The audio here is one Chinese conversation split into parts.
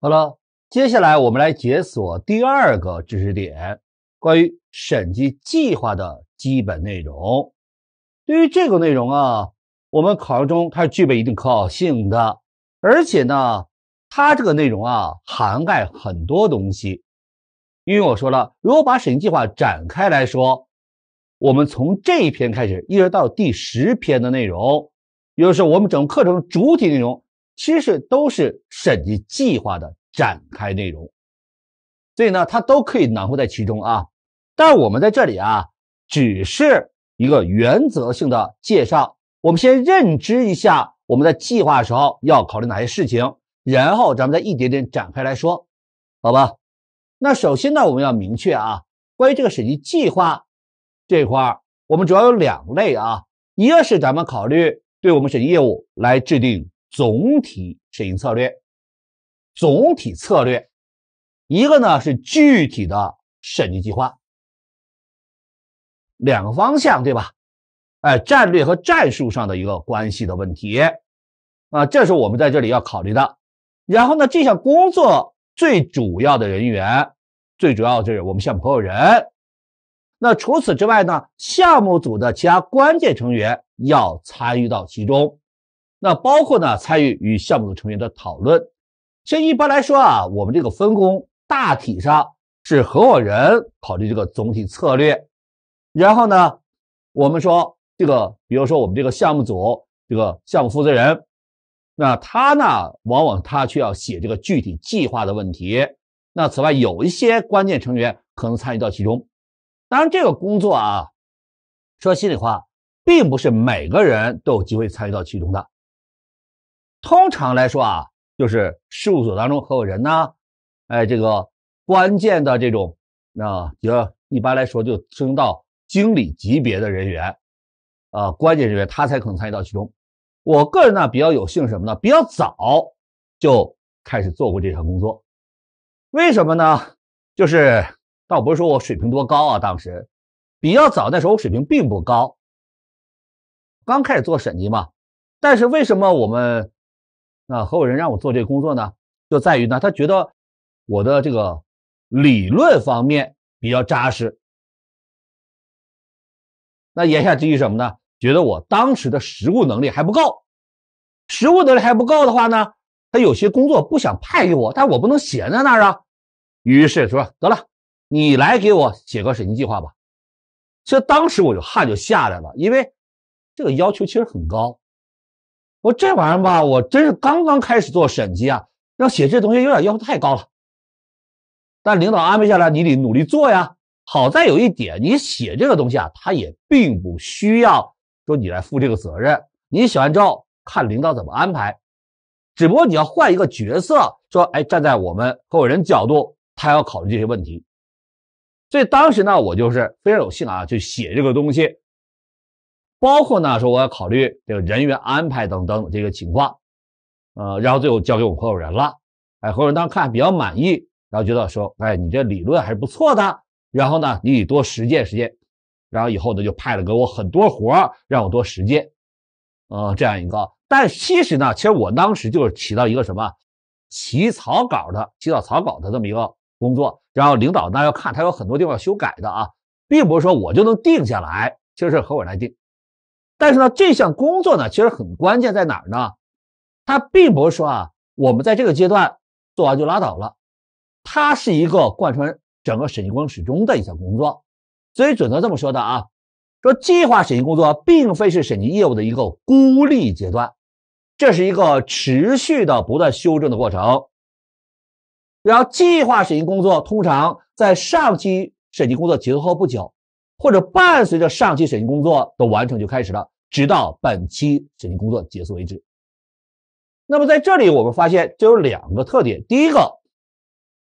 好了，接下来我们来解锁第二个知识点，关于审计计划的基本内容。对于这个内容啊，我们考试中它是具备一定可靠性的，而且呢，它这个内容啊涵盖很多东西。因为我说了，如果把审计计划展开来说，我们从这一篇开始一直到第十篇的内容，也就是我们整个课程主体内容。其实都是审计计划的展开内容，所以呢，它都可以囊括在其中啊。但是我们在这里啊，只是一个原则性的介绍。我们先认知一下，我们在计划的时候要考虑哪些事情，然后咱们再一点点展开来说，好吧？那首先呢，我们要明确啊，关于这个审计计划这块我们主要有两类啊，一个是咱们考虑对我们审计业务来制定。总体审计策略，总体策略，一个呢是具体的审计计划，两个方向对吧？哎，战略和战术上的一个关系的问题啊，这是我们在这里要考虑的。然后呢，这项工作最主要的人员，最主要就是我们项目合伙人。那除此之外呢，项目组的其他关键成员要参与到其中。那包括呢，参与与项目组成员的讨论。其实一般来说啊，我们这个分工大体上是合伙人考虑这个总体策略，然后呢，我们说这个，比如说我们这个项目组这个项目负责人，那他呢，往往他却要写这个具体计划的问题。那此外，有一些关键成员可能参与到其中。当然，这个工作啊，说心里话，并不是每个人都有机会参与到其中的。通常来说啊，就是事务所当中合伙人呢，哎，这个关键的这种，那比较一般来说就升到经理级别的人员，啊，关键人员他才可能参与到其中。我个人呢比较有幸什么呢？比较早就开始做过这项工作。为什么呢？就是倒不是说我水平多高啊，当时比较早那时候我水平并不高，刚开始做审计嘛。但是为什么我们？那合伙人让我做这个工作呢，就在于呢，他觉得我的这个理论方面比较扎实。那言下之意什么呢？觉得我当时的实务能力还不够。实务能力还不够的话呢，他有些工作不想派给我，但我不能闲在那儿啊。于是说：“得了，你来给我写个审计计划吧。”这当时我就汗就下来了，因为这个要求其实很高。我这玩意儿吧，我真是刚刚开始做审计啊，要写这东西有点要求太高了。但领导安排下来，你得努力做呀。好在有一点，你写这个东西啊，他也并不需要说你来负这个责任。你写完之后，看领导怎么安排。只不过你要换一个角色，说哎，站在我们合伙人角度，他要考虑这些问题。所以当时呢，我就是非常有幸啊，去写这个东西。包括呢，说我要考虑这个人员安排等等这个情况，呃，然后最后交给我们合伙人了，哎，合伙人当时看比较满意，然后觉得说，哎，你这理论还是不错的，然后呢，你多实践实践，然后以后呢就派了给我很多活让我多实践，呃，这样一个。但其实呢，其实我当时就是起到一个什么起草稿的起草草稿的这么一个工作，然后领导呢要看他有很多地方修改的啊，并不是说我就能定下来，其实是合伙人来定。但是呢，这项工作呢，其实很关键在哪儿呢？它并不是说啊，我们在这个阶段做完就拉倒了，它是一个贯穿整个审计过程始终的一项工作。所以准则这么说的啊，说计划审计工作并非是审计业务的一个孤立阶段，这是一个持续的不断修正的过程。然后，计划审计工作，通常在上期审计工作结束后不久。或者伴随着上期审计工作的完成就开始了，直到本期审计工作结束为止。那么在这里我们发现，就有两个特点。第一个，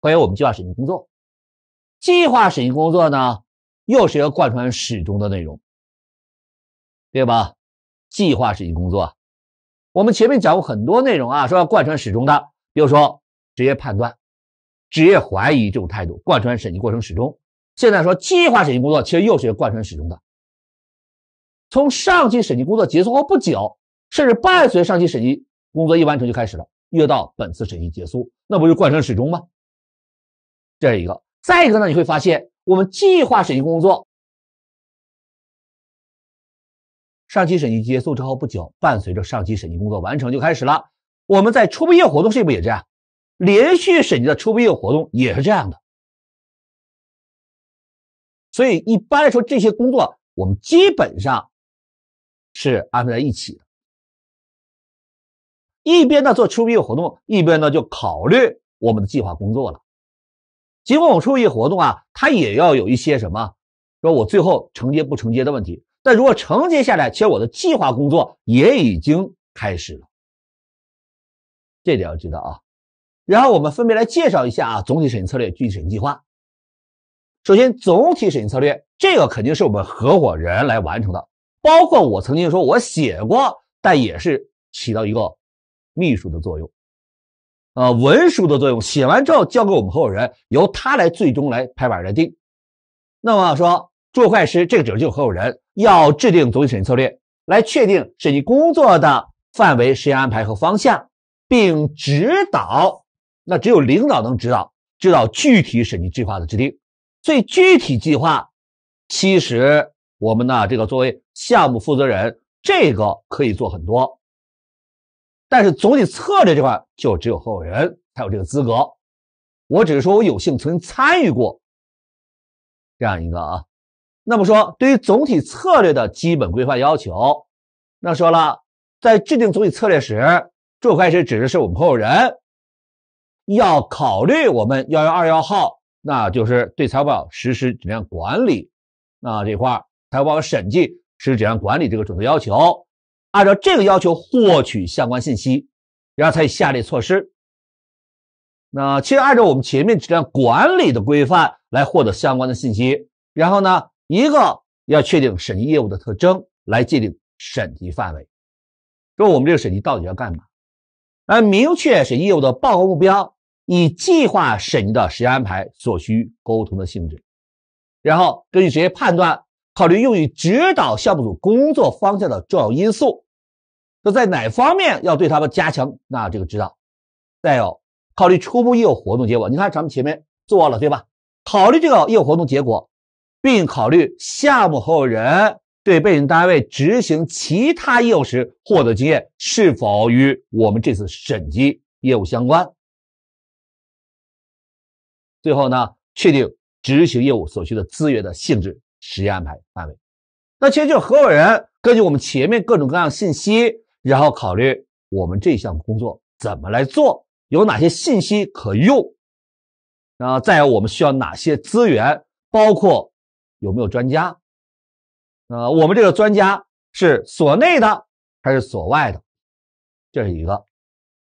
关于我们计划审计工作，计划审计工作呢，又是一个贯穿始终的内容，对吧？计划审计工作，我们前面讲过很多内容啊，说要贯穿始终的，比如说职业判断、职业怀疑这种态度，贯穿审计过程始终。现在说计划审计工作其实又是贯穿始终的，从上期审计工作结束后不久，甚至伴随上期审计工作一完成就开始了，越到本次审计结束，那不就贯穿始终吗？这是一个。再一个呢，你会发现我们计划审计工作，上期审计结束之后不久，伴随着上期审计工作完成就开始了。我们在初步业务活动是不是也这样？连续审计的初步业务活动也是这样的。所以一般来说，这些工作我们基本上是安排在一起的。一边呢做出业务活动，一边呢就考虑我们的计划工作了。尽管我出业务活动啊，它也要有一些什么，说我最后承接不承接的问题。但如果承接下来，其实我的计划工作也已经开始了，这点要知道啊。然后我们分别来介绍一下啊，总体审计策略、具体审计计划。首先，总体审计策略这个肯定是我们合伙人来完成的，包括我曾经说我写过，但也是起到一个秘书的作用，啊，文书的作用。写完之后交给我们合伙人，由他来最终来拍板来定。那么说，做会计师这个只就合伙人要制定总体审计策略，来确定审计工作的范围、时间安排和方向，并指导。那只有领导能指导，指导具体审计计划的制定。最具体计划，其实我们呢，这个作为项目负责人，这个可以做很多。但是总体策略这块，就只有合伙人才有这个资格。我只是说我有幸曾经参与过这样一个啊。那么说，对于总体策略的基本规范要求，那说了，在制定总体策略时，这块是指的是我们合伙人要考虑我们幺幺二幺号。那就是对财务报表实施质量管理，那这块财务报表审计实施质量管理这个准则要求，按照这个要求获取相关信息，然后采取下列措施。那其实按照我们前面质量管理的规范来获得相关的信息，然后呢，一个要确定审计业务的特征，来界定审计范围，说我们这个审计到底要干嘛，来明确审计业务的报告目标。以计划审计的时间安排所需沟通的性质，然后根据这些判断，考虑用于指导项目组工作方向的重要因素，那在哪方面要对他们加强那这个指导？再有，考虑初步业务活动结果，你看咱们前面做了对吧？考虑这个业务活动结果，并考虑项目合伙人对被审单位执行其他业务时获得经验是否与我们这次审计业务相关。最后呢，确定执行业务所需的资源的性质、时间安排、范围。那其实就是合伙人根据我们前面各种各样信息，然后考虑我们这项工作怎么来做，有哪些信息可用，然后再有我们需要哪些资源，包括有没有专家。呃，我们这个专家是所内的还是所外的，这是一个。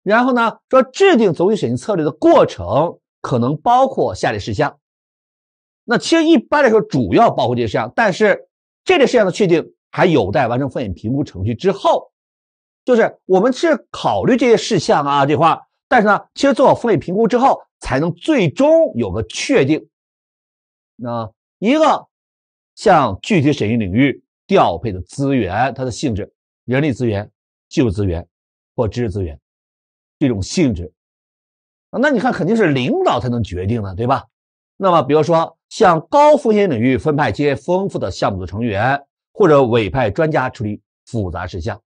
然后呢，说制定总体审计策略的过程。可能包括下列事项，那其实一般来说主要包括这些事项，但是这类事项的确定还有待完成风险评估程序之后，就是我们是考虑这些事项啊这块，但是呢，其实做好风险评估之后，才能最终有个确定。那一个像具体审议领域调配的资源，它的性质，人力资源、技术资源或知识资源这种性质。那你看，肯定是领导才能决定的，对吧？那么，比如说向高风险领域分派接丰富的项目的成员，或者委派专家处理复杂事项。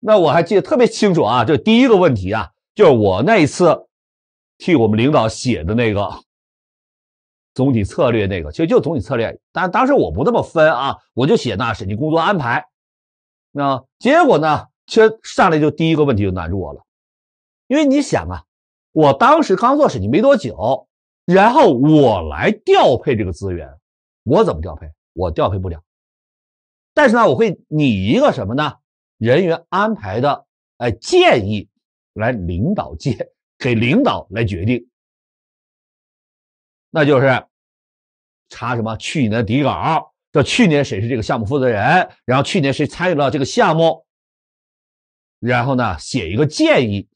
那我还记得特别清楚啊，这第一个问题啊，就是我那一次替我们领导写的那个总体策略那个，其实就总体策略，但当时我不那么分啊，我就写那审计工作安排。那结果呢，其实上来就第一个问题就难住我了，因为你想啊。我当时刚做审计没多久，然后我来调配这个资源，我怎么调配？我调配不了。但是呢，我会拟一个什么呢？人员安排的哎建议，来领导借给领导来决定。那就是查什么？去年底稿，叫去年谁是这个项目负责人，然后去年谁参与了这个项目，然后呢写一个建议。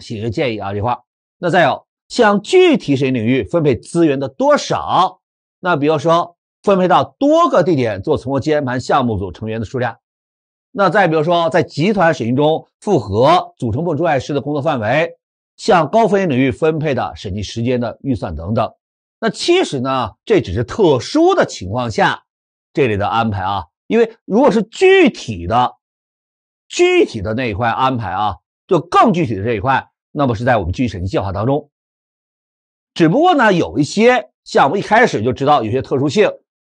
写一个建议啊这块，那再有向具体审计领域分配资源的多少，那比如说分配到多个地点做存货接盘项目组成员的数量，那再比如说在集团审计中复合组成部分外师的工作范围，向高风险领域分配的审计时间的预算等等。那其实呢，这只是特殊的情况下这里的安排啊，因为如果是具体的具体的那一块安排啊。就更具体的这一块，那么是在我们具体审计计划当中。只不过呢，有一些项目一开始就知道有些特殊性，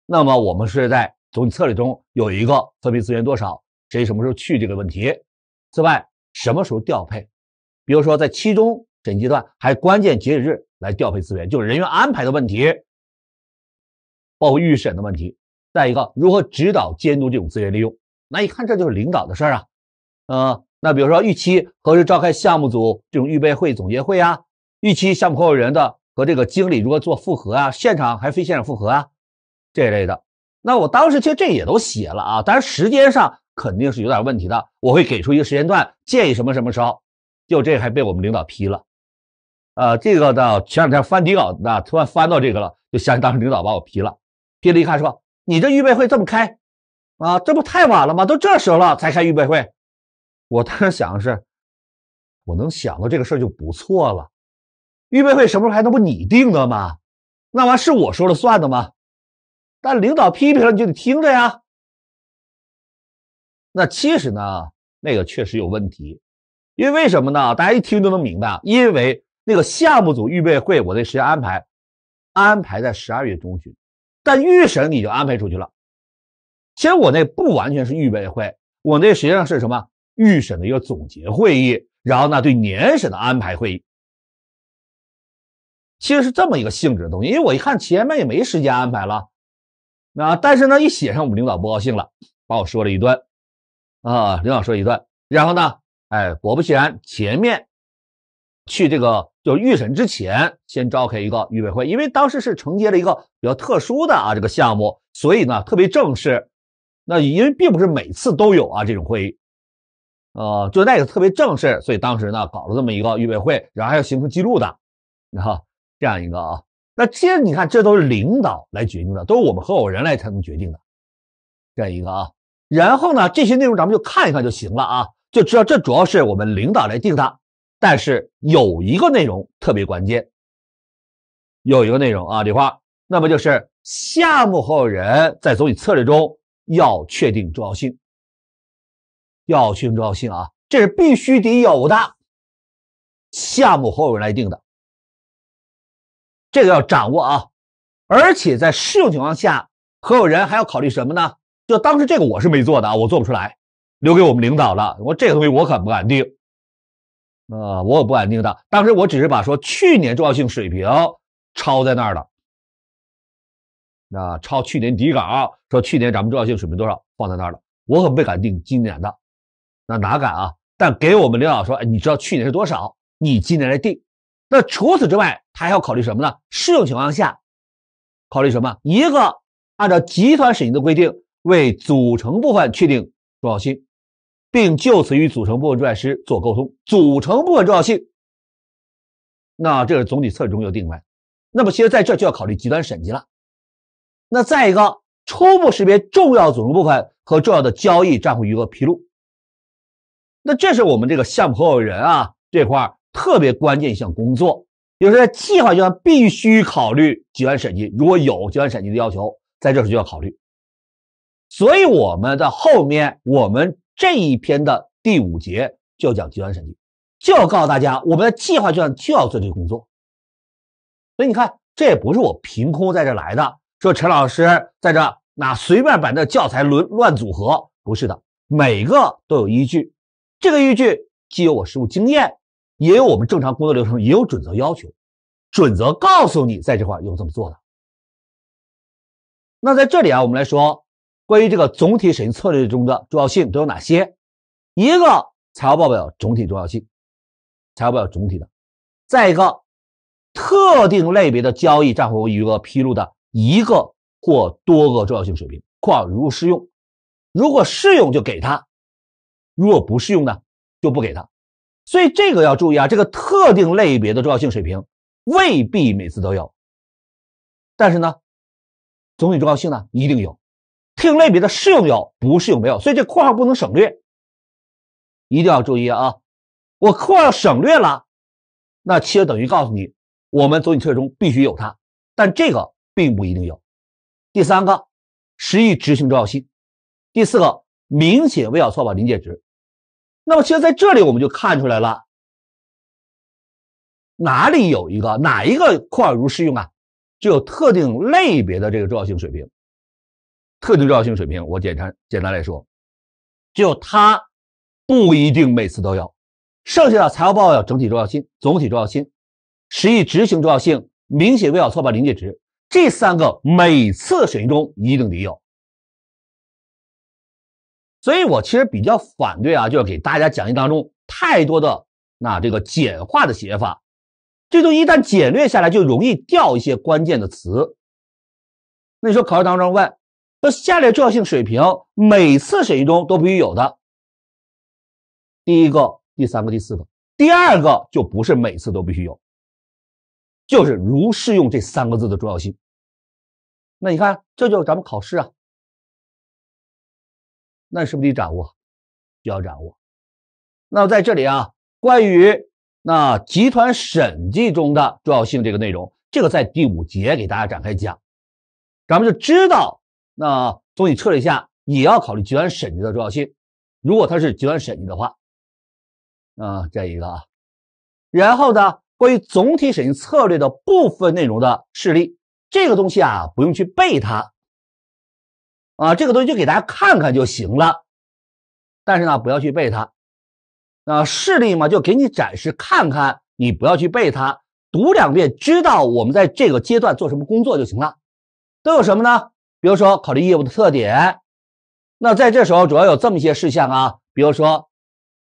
那么我们是在总体策略中有一个分配资源多少、谁什么时候去这个问题。此外，什么时候调配，比如说在期中审计阶段还关键截止日来调配资源，就是人员安排的问题，包括预审的问题。再一个，如何指导监督这种资源利用，那一看这就是领导的事儿啊，呃，那比如说预期何时召开项目组这种预备会、总结会啊？预期项目合伙人的和这个经理如何做复核啊？现场还非现场复核啊？这一类的。那我当时其实这也都写了啊，当然时间上肯定是有点问题的，我会给出一个时间段，建议什么什么时候。就这还被我们领导批了，呃，这个呢，前两天翻底稿呢，突然翻到这个了，就想起当时领导把我批了，批了一看说：“你这预备会这么开，啊，这不太晚了吗？都这时候了才开预备会。”我当时想的是，我能想到这个事儿就不错了。预备会什么时候开？那不你定的吗？那完是我说了算的吗？但领导批评了你就得听着呀。那其实呢，那个确实有问题，因为为什么呢？大家一听都能明白，因为那个项目组预备会我那时间安排安排在十二月中旬，但预审你就安排出去了。其实我那不完全是预备会，我那实际上是什么？预审的一个总结会议，然后呢，对年审的安排会议，其实是这么一个性质的东西。因为我一看前面也没时间安排了，那但是呢，一写上我们领导不高兴了，把我说了一段，啊，领导说一段，然后呢，哎，果不其然，前面去这个就是预审之前先召开一个预备会，因为当时是承接了一个比较特殊的啊这个项目，所以呢特别正式。那因为并不是每次都有啊这种会议。呃，就那个特别正式，所以当时呢搞了这么一个预备会，然后还要形成记录的，然后这样一个啊，那这你看这都是领导来决定的，都是我们合伙人来才能决定的，这样一个啊，然后呢这些内容咱们就看一看就行了啊，就知道这主要是我们领导来定的，但是有一个内容特别关键，有一个内容啊这块，那么就是项目合伙人在总体策略中要确定重要性。要性重要性啊，这是必须得有的项目，合伙人来定的，这个要掌握啊。而且在适用情况下，合伙人还要考虑什么呢？就当时这个我是没做的啊，我做不出来，留给我们领导了。我这个东西我可不敢定啊，我可不敢定的。当时我只是把说去年重要性水平抄在那儿了，那抄去年底稿，说去年咱们重要性水平多少放在那儿了，我可不敢定今年的。那哪敢啊？但给我们领导说，哎，你知道去年是多少？你今年来定。那除此之外，他还要考虑什么呢？适用情况下，考虑什么？一个按照集团审计的规定，为组成部分确定重要性，并就此与组成部分之外师做沟通。组成部分重要性，那这是总体策略中就定位。那么其实在这就要考虑集团审计了。那再一个，初步识别重要组成部分和重要的交易账户余额披露。那这是我们这个项目合伙人啊这块特别关键一项工作，就是在计划阶段必须考虑集团审计，如果有集团审计的要求，在这时就要考虑。所以我们的后面，我们这一篇的第五节就讲集团审计，就要告诉大家，我们的计划阶段就要做这个工作。所以你看，这也不是我凭空在这来的，说陈老师在这那随便把那教材轮乱组合，不是的，每个都有依据。这个依据既有我实务经验，也有我们正常工作流程，也有准则要求。准则告诉你在这块儿怎么做的。那在这里啊，我们来说关于这个总体审计策略中的重要性都有哪些？一个财务报表总体重要性，财务报表总体的；再一个，特定类别的交易、账户余额披露的一个或多个重要性水平，况如适用。如果适用，就给他。如果不适用呢，就不给他。所以这个要注意啊，这个特定类别的重要性水平未必每次都有。但是呢，总体重要性呢一定有。特定类别的适用有，不适用没有。所以这括号不能省略，一定要注意啊。我括号省略了，那其实等于告诉你，我们总体测试中必须有它，但这个并不一定有。第三个，实际执行重要性。第四个，明显未小错报临界值。那么，其实在这里我们就看出来了，哪里有一个哪一个括号如适用啊，就有特定类别的这个重要性水平，特定重要性水平，我简单简单来说，就它不一定每次都有。剩下的财务报告整体重要性、总体重要性、实际执行重要性、明显未小错报临界值这三个每次审计中一定得有。所以我其实比较反对啊，就是给大家讲义当中太多的那这个简化的写法，这东一旦简略下来，就容易掉一些关键的词。那你说考试当中问那下列重要性水平，每次审议中都必须有的，第一个、第三个、第四个，第二个就不是每次都必须有，就是如适用这三个字的重要性。那你看，这就是咱们考试啊。那是不是得掌握？需要掌握。那在这里啊，关于那集团审计中的重要性这个内容，这个在第五节给大家展开讲。咱们就知道，那总体策略下也要考虑集团审计的重要性。如果它是集团审计的话，啊，这一个啊。然后呢，关于总体审计策略的部分内容的示例，这个东西啊，不用去背它。啊，这个东西就给大家看看就行了，但是呢，不要去背它。啊，事例嘛，就给你展示看看，你不要去背它，读两遍，知道我们在这个阶段做什么工作就行了。都有什么呢？比如说，考虑业务的特点，那在这时候主要有这么一些事项啊，比如说，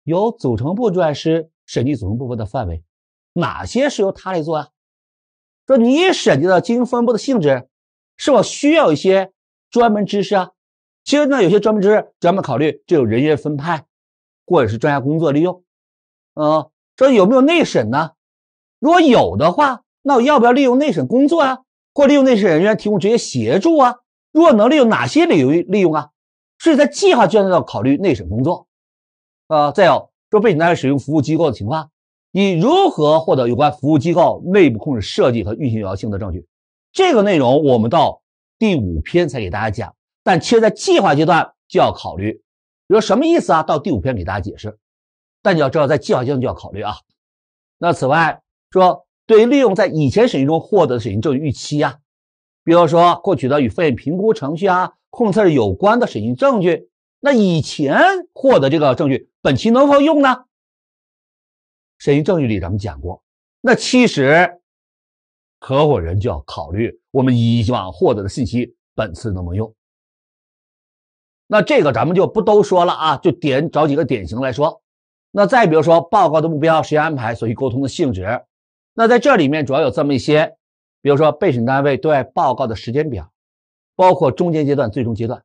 由组成部分师审计组成部分的范围，哪些是由他来做？啊？说你审计的经营分布的性质，是否需要一些专门知识啊？其实呢，有些专门知识专门考虑这种人员分派，或者是专家工作利用，啊，说有没有内审呢？如果有的话，那我要不要利用内审工作啊？或利用内审人员提供职业协助啊？如果能利用哪些理由利用啊？所以在计划阶段要考虑内审工作，啊，再有说被单位使用服务机构的情况，你如何获得有关服务机构内部控制设计和运行有效性的证据？这个内容我们到第五篇才给大家讲。但其实在计划阶段就要考虑，比如什么意思啊？到第五篇给大家解释。但你要知道，在计划阶段就要考虑啊。那此外，说对于利用在以前审计中获得的审计证据预期啊，比如说获取的与风险评估程序啊、控制有关的审计证据，那以前获得这个证据，本期能否用呢？审计证据里咱们讲过，那其实合伙人就要考虑我们以往获得的信息，本次能不能用？那这个咱们就不都说了啊，就点找几个典型来说。那再比如说报告的目标、时间安排、所需沟通的性质。那在这里面主要有这么一些，比如说被审单位对外报告的时间表，包括中间阶段、最终阶段。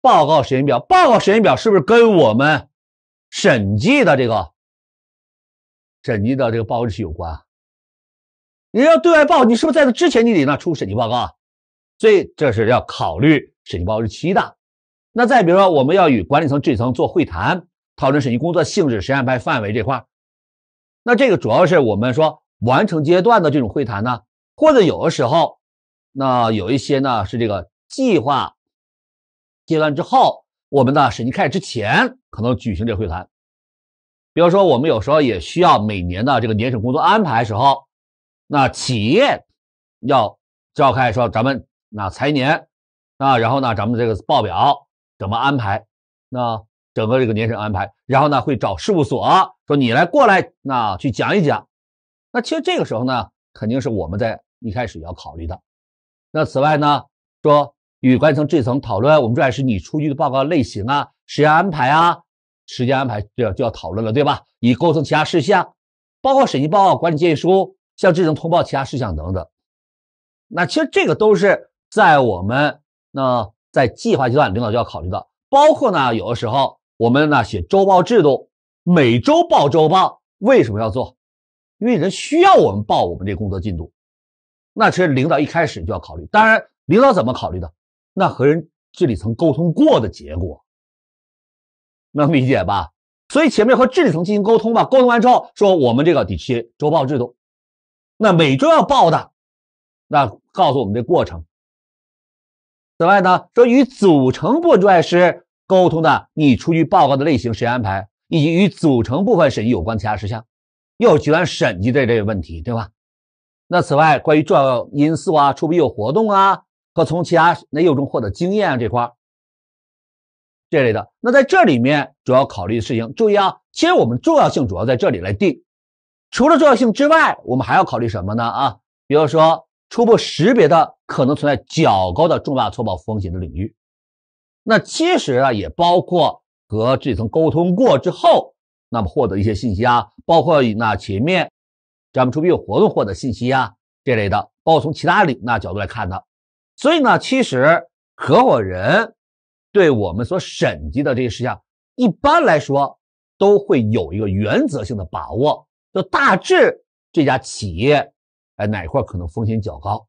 报告时间表，报告时间表是不是跟我们审计的这个审计的这个报告期有关你要对外报，你是不是在这之前你得那出审计报告？所以这是要考虑审计报告日期的。那再比如说，我们要与管理层、治理层做会谈，讨论审计工作性质、谁安排、范围这块。那这个主要是我们说完成阶段的这种会谈呢，或者有的时候，那有一些呢是这个计划阶段之后，我们的审计开始之前可能举行这会谈。比如说，我们有时候也需要每年的这个年审工作安排时候，那企业要召开说咱们。那财年，那然后呢？咱们这个报表怎么安排？那整个这个年审安排，然后呢会找事务所说你来过来，那去讲一讲。那其实这个时候呢，肯定是我们在一开始要考虑的。那此外呢，说与管理层这层讨论，我们这也是你出具的报告类型啊，时间安排啊，时间安排就要就要讨论了，对吧？以沟通其他事项，包括审计报告、管理建议书，像这种通报其他事项等等。那其实这个都是。在我们那，在计划阶段，领导就要考虑到，包括呢，有的时候我们呢写周报制度，每周报周报，为什么要做？因为人需要我们报我们这工作进度，那其实领导一开始就要考虑。当然，领导怎么考虑的，那和人治理层沟通过的结果，能理解吧？所以前面和治理层进行沟通吧，沟通完之后说我们这个得写周报制度，那每周要报的，那告诉我们这过程。此外呢，说与组成部分师沟通的，你出具报告的类型谁安排，以及与组成部分审计有关其他事项，又团审计的这个问题，对吧？那此外，关于重要因素啊、出必有活动啊和从其他内容中获得经验这块，这类的。那在这里面主要考虑的事情，注意啊，其实我们重要性主要在这里来定。除了重要性之外，我们还要考虑什么呢？啊，比如说。初步识别的可能存在较高的重大错报风险的领域，那其实啊也包括和这层沟通过之后，那么获得一些信息啊，包括以那前面咱们出品有活动获得信息啊这类的，包括从其他领那角度来看的。所以呢，其实合伙人对我们所审计的这些事项，一般来说都会有一个原则性的把握，就大致这家企业。哎，哪块可能风险较高？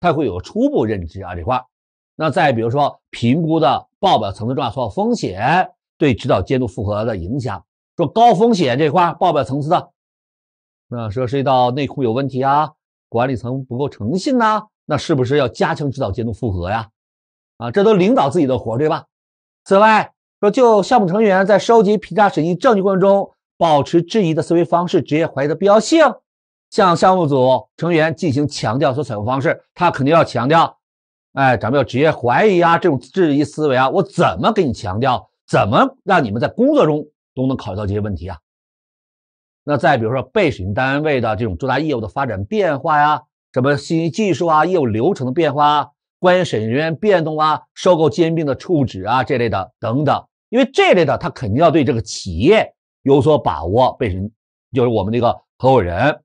他会有初步认知啊，这块。那再比如说，评估的报表层次重要风险对指导监督复核的影响，说高风险这块报表层次的，那说涉及到内控有问题啊，管理层不够诚信呐，那是不是要加强指导监督复核呀？啊，这都领导自己的活对吧？此外，说就项目成员在收集、评价、审计证据过程中保持质疑的思维方式、职业怀疑的必要性。向项目组成员进行强调所采用方式，他肯定要强调，哎，咱们要职业怀疑啊，这种质疑思维啊，我怎么给你强调，怎么让你们在工作中都能考虑到这些问题啊？那再比如说被审计单位的这种重大业务的发展变化呀，什么信息技术啊，业务流程的变化啊，关于审人员变动啊，收购兼并的处置啊这类的等等，因为这类的他肯定要对这个企业有所把握，被审就是我们这个合伙人。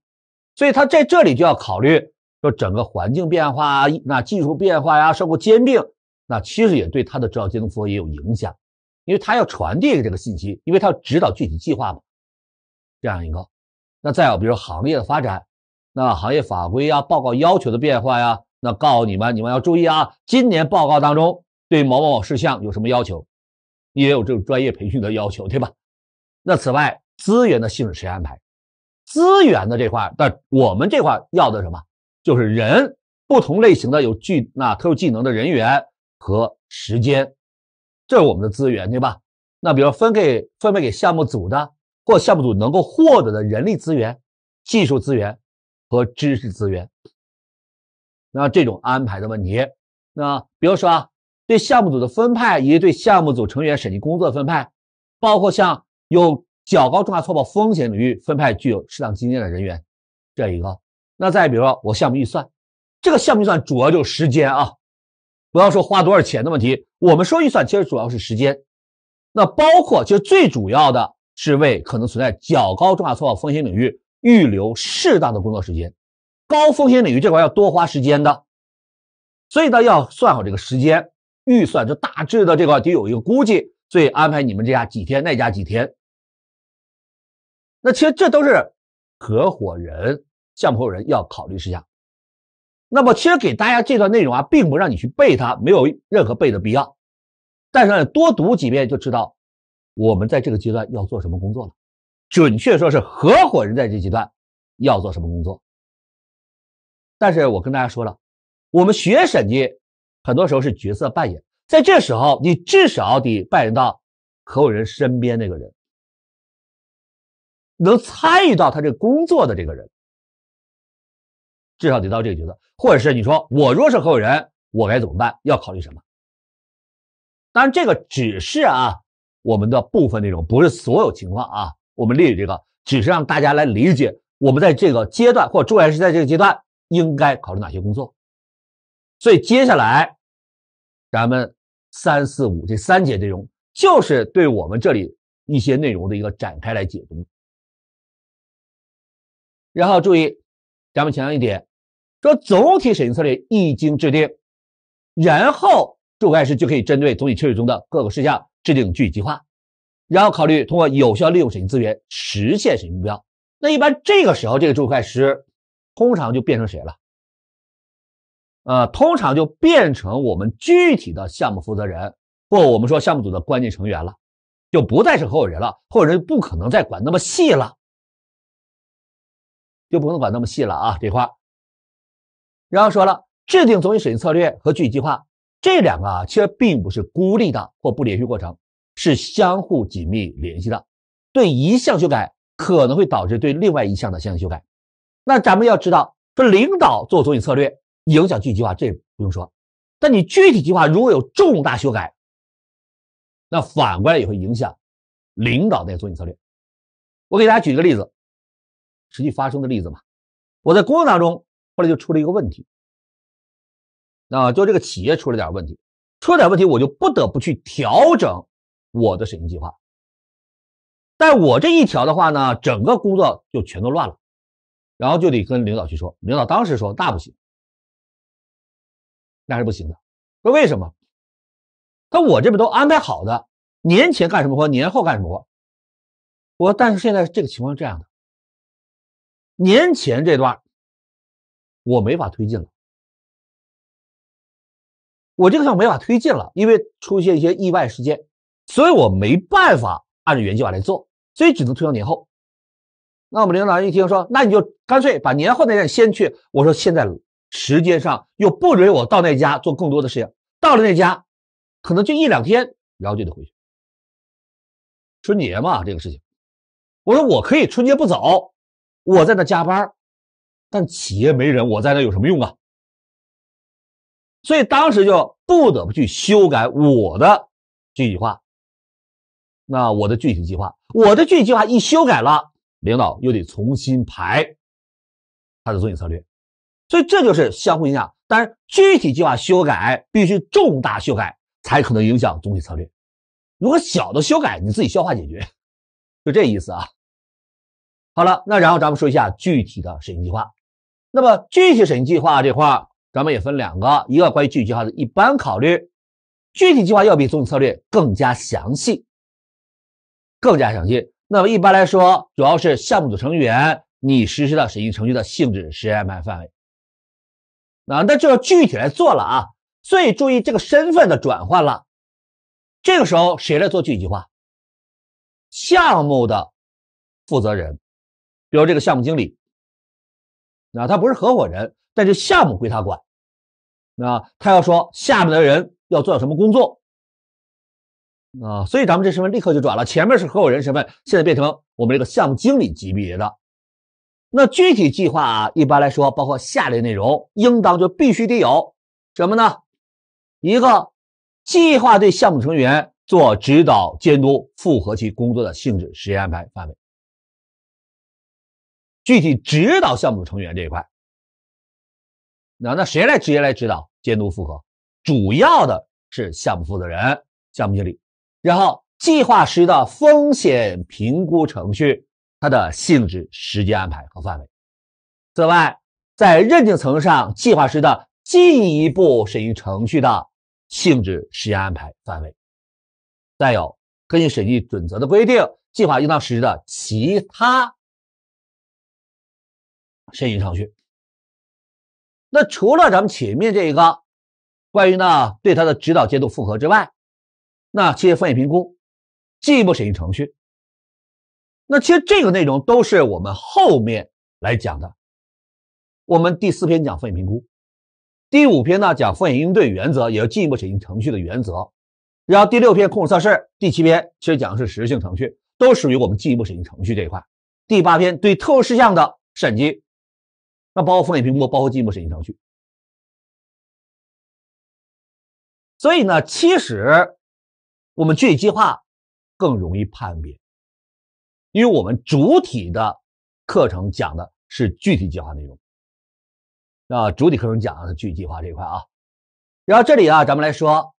所以，他在这里就要考虑说整个环境变化，那技术变化呀，社会兼并，那其实也对他的指导监督服务也有影响，因为他要传递这个信息，因为他要指导具体计划嘛。这样一个，那再有，比如说行业的发展，那行业法规啊、报告要求的变化呀，那告诉你们，你们要注意啊，今年报告当中对某某事项有什么要求，也有这种专业培训的要求，对吧？那此外，资源的性质谁安排？资源的这块，但我们这块要的什么？就是人不同类型的有具那特殊技能的人员和时间，这是我们的资源，对吧？那比如分配分配给项目组的，或项目组能够获得的人力资源、技术资源和知识资源，那这种安排的问题，那比如说啊，对项目组的分派以及对项目组成员审计工作分派，包括像有。较高重大错报风险领域分派具有适当经验的人员，这一个。那再比如说，我项目预算，这个项目预算主要就时间啊，不要说花多少钱的问题，我们说预算其实主要是时间。那包括其实最主要的是为可能存在较高重大错报风险领域预留适当的工作时间。高风险领域这块要多花时间的，所以呢要算好这个时间预算，就大致的这块得有一个估计，所以安排你们这家几天，那家几天。那其实这都是合伙人向合伙人要考虑事项。那么，其实给大家这段内容啊，并不让你去背它，没有任何背的必要。但是呢，多读几遍就知道我们在这个阶段要做什么工作了。准确说是合伙人在这阶段要做什么工作。但是我跟大家说了，我们学审计很多时候是角色扮演，在这时候你至少得扮演到合伙人身边那个人。能参与到他这工作的这个人，至少得到这个角色，或者是你说我若是合伙人，我该怎么办？要考虑什么？当然，这个只是啊，我们的部分内容，不是所有情况啊。我们列举这个，只是让大家来理解，我们在这个阶段或重点是在这个阶段应该考虑哪些工作。所以，接下来咱们三四五这三节内容，就是对我们这里一些内容的一个展开来解读。然后注意，咱们强调一点，说总体审计策略一经制定，然后注会计师就可以针对总体策略中的各个事项制定具体计划，然后考虑通过有效利用审计资源实现审计目标。那一般这个时候，这个注会师通常就变成谁了？呃，通常就变成我们具体的项目负责人或我们说项目组的关键成员了，就不再是合伙人了，合伙人不可能再管那么细了。就不用管那么细了啊这块然后说了制定总体审计策略和具体计划这两个啊，其实并不是孤立的或不连续过程，是相互紧密联系的。对一项修改可能会导致对另外一项的相应修改。那咱们要知道，说领导做总体策略影响具体计划，这不用说。但你具体计划如果有重大修改，那反过来也会影响领导的总体策略。我给大家举个例子。实际发生的例子嘛，我在工作当中，后来就出了一个问题，啊，就这个企业出了点问题，出了点问题，我就不得不去调整我的审计计划。但我这一调的话呢，整个工作就全都乱了，然后就得跟领导去说，领导当时说那不行，那是不行的，说为什么？那我这边都安排好的，年前干什么活，年后干什么活，我但是现在这个情况是这样的。年前这段，我没法推进了。我这个项目没法推进了，因为出现一些意外事件，所以我没办法按照原计划来做，所以只能推到年后。那我们领导一听说，那你就干脆把年后那天先去。我说现在时间上又不允许我到那家做更多的事情，到了那家，可能就一两天，然后就得回去。春节嘛，这个事情，我说我可以春节不走。我在那加班，但企业没人，我在那有什么用啊？所以当时就不得不去修改我的具体计划。那我的具体计划，我的具体计划一修改了，领导又得重新排他的总体策略。所以这就是相互影响。但是具体计划修改必须重大修改才可能影响总体策略。如果小的修改，你自己消化解决，就这意思啊。好了，那然后咱们说一下具体的审计计划。那么具体审计计划这块，咱们也分两个，一个关于具体计划的一般考虑，具体计划要比总体策略更加详细，更加详细。那么一般来说，主要是项目组成员，你实施的审计程序的性质、时间、范围。啊，那就要具体来做了啊。所以注意这个身份的转换了，这个时候谁来做具体计划？项目的负责人。比如这个项目经理，那他不是合伙人，但是项目归他管，那他要说下面的人要做什么工作，啊，所以咱们这身份立刻就转了，前面是合伙人身份，现在变成我们这个项目经理级别的。那具体计划啊，一般来说包括下列内容，应当就必须得有什么呢？一个计划对项目成员做指导、监督，符合其工作的性质、时间安排、范围。具体指导项目成员这一块，那那谁来直接来指导监督复核？主要的是项目负责人、项目经理，然后计划师的风险评估程序，它的性质、时间安排和范围。此外，在认定层上，计划师的进一步审议程序的性质、时间安排、范围。再有，根据审计准则的规定，计划应当实施的其他。审计程序。那除了咱们前面这一个关于呢对它的指导监督复核之外，那企业风险评估、进一步审议程序。那其实这个内容都是我们后面来讲的。我们第四篇讲风险评估，第五篇呢讲风险应对原则，也就进一步审议程序的原则。然后第六篇控制测试，第七篇其实讲的是实质性程序，都属于我们进一步审议程序这一块。第八篇对特殊事项的审计。那包括风险评估，包括进一步审计程序。所以呢，其实我们具体计划更容易判别，因为我们主体的课程讲的是具体计划内容。啊，主体课程讲的具体计划这一块啊。然后这里啊，咱们来说，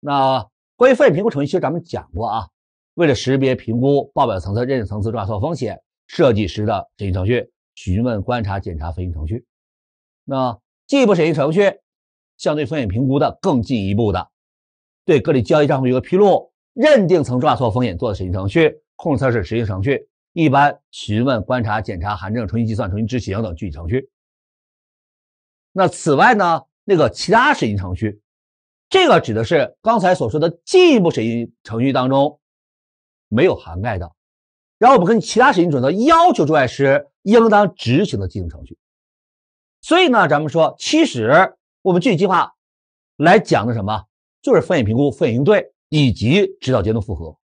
那关于风险评估程序，其实咱们讲过啊。为了识别、评估报表层次、认识层次重要风险，设计时的审计程序。询问、观察、检查、分析程序，那进一步审计程序相对风险评估的更进一步的，对各类交易账户有个披露，认定层抓错风险做的审计程序，控制测试执行程序，一般询问、观察、检查、函证、重新计算、重新执行等具体程序。那此外呢，那个其他审计程序，这个指的是刚才所说的进一步审计程序当中没有涵盖的。然后我们根据其他审计准则要求，注外师。应当执行的稽查程序，所以呢，咱们说，其实我们具体计划来讲的什么，就是风险评估、风险应对以及指导监督复核，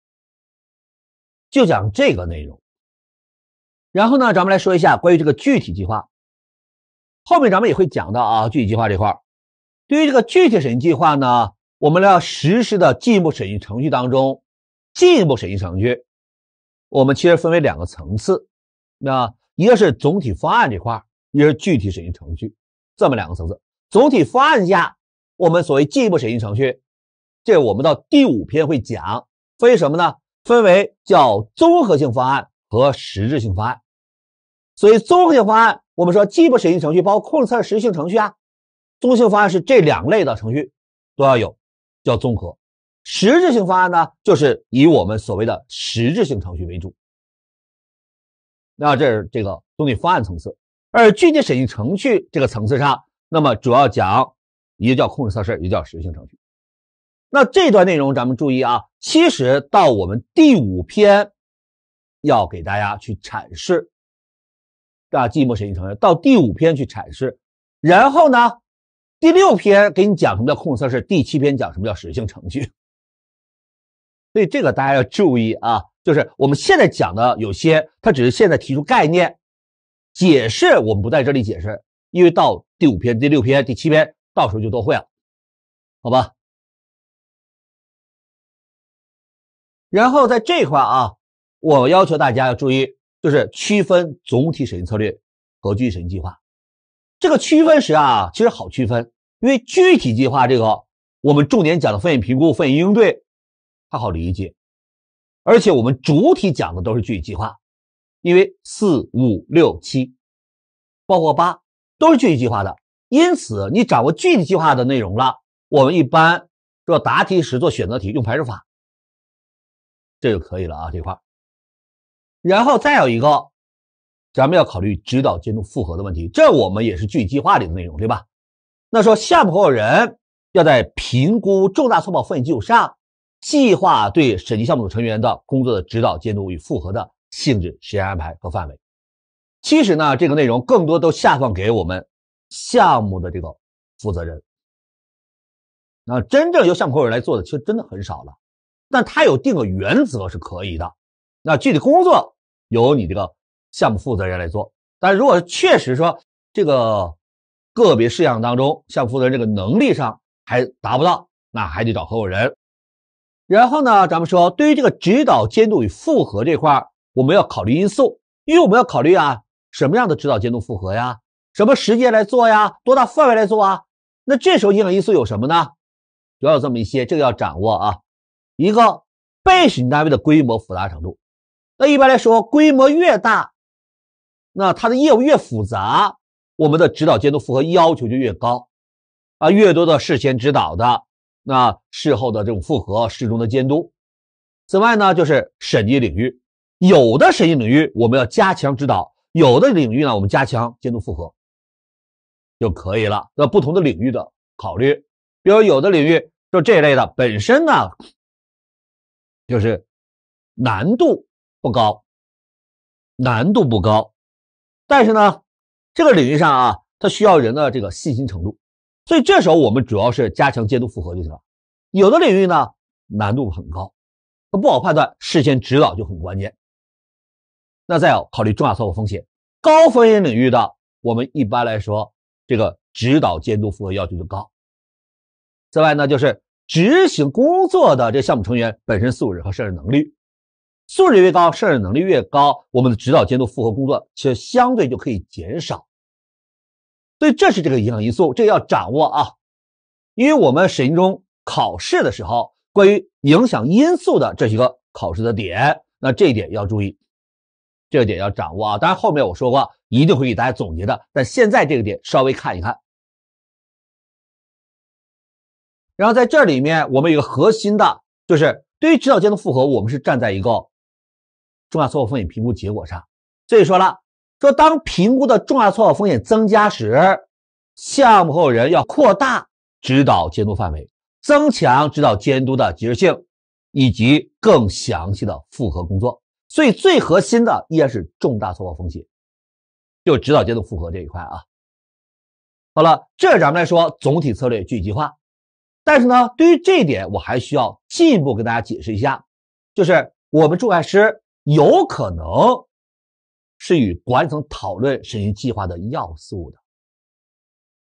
就讲这个内容。然后呢，咱们来说一下关于这个具体计划，后面咱们也会讲到啊，具体计划这块儿，对于这个具体审计计划呢，我们要实施的进一步审计程序当中，进一步审计程序，我们其实分为两个层次，那。一个是总体方案这块儿，一个是具体审议程序，这么两个层次。总体方案下，我们所谓进一步审议程序，这我们到第五篇会讲。分什么呢？分为叫综合性方案和实质性方案。所以综合性方案，我们说进一步审议程序，包括控制测试性程序啊，综合性方案是这两类的程序都要有，叫综合。实质性方案呢，就是以我们所谓的实质性程序为主。那这是这个总体方案层次，而具体审议程序这个层次上，那么主要讲，一个叫控制测试，一个叫实质性程序。那这段内容咱们注意啊，其实到我们第五篇要给大家去阐释啊，寂寞审计程序到第五篇去阐释，然后呢，第六篇给你讲什么叫控制测试，第七篇讲什么叫实质性程序，所以这个大家要注意啊。就是我们现在讲的有些，它只是现在提出概念，解释我们不在这里解释，因为到第五篇、第六篇、第七篇，到时候就都会了，好吧？然后在这块啊，我要求大家要注意，就是区分总体审计策略和具体审计计划。这个区分时啊，其实好区分，因为具体计划这个我们重点讲的风险评估、风险应对，它好理解。而且我们主体讲的都是具体计划，因为四五六七，包括八都是具体计划的。因此，你掌握具体计划的内容了。我们一般做答题时做选择题用排除法，这就可以了啊这块。然后再有一个，咱们要考虑指导监督复核的问题，这我们也是具体计划里的内容，对吧？那说项目合伙人要在评估重大错报风险基础上。计划对审计项目组成员的工作的指导、监督与复核的性质、时间安排和范围。其实呢，这个内容更多都下放给我们项目的这个负责人。那真正由项目合伙人来做的，其实真的很少了。但他有定个原则是可以的。那具体工作由你这个项目负责人来做。但如果确实说这个个别事项当中，项目负责人这个能力上还达不到，那还得找合伙人。然后呢，咱们说对于这个指导监督与复核这块，我们要考虑因素，因为我们要考虑啊什么样的指导监督复核呀？什么时间来做呀？多大范围来做啊？那这时候影响因素有什么呢？主要有这么一些，这个要掌握啊。一个被审单位的规模复杂程度，那一般来说规模越大，那它的业务越复杂，我们的指导监督复核要求就越高，啊，越多的事前指导的。那事后的这种复核、事中的监督，此外呢，就是审计领域，有的审计领域我们要加强指导，有的领域呢，我们加强监督复核就可以了。那不同的领域的考虑，比如有的领域就这一类的，本身呢就是难度不高，难度不高，但是呢，这个领域上啊，它需要人的这个细心程度。所以这时候我们主要是加强监督复核就行了。有的领域呢难度很高，不好判断，事先指导就很关键。那再有考虑重大错误风险，高风险领域的我们一般来说这个指导监督复核要求就高。此外呢就是执行工作的这项目成员本身素质和胜任能力，素质越高，胜任能力越高，我们的指导监督复核工作其实相对就可以减少。所以这是这个影响因素，这个要掌握啊，因为我们审中考试的时候，关于影响因素的这几个考试的点，那这一点要注意，这个点要掌握啊。当然后面我说过，一定会给大家总结的。但现在这个点稍微看一看。然后在这里面，我们一个核心的就是，对于指导监督复核，我们是站在一个重大错误风险评估结果上，所以说了。说，当评估的重大错报风险增加时，项目合伙人要扩大指导监督范围，增强指导监督的及时性，以及更详细的复核工作。所以，最核心的依然是重大错报风险，就指导监督复核这一块啊。好了，这咱们来说总体策略体计化。但是呢，对于这一点，我还需要进一步跟大家解释一下，就是我们注外师有可能。是与管理层讨论审讯计划的要素的，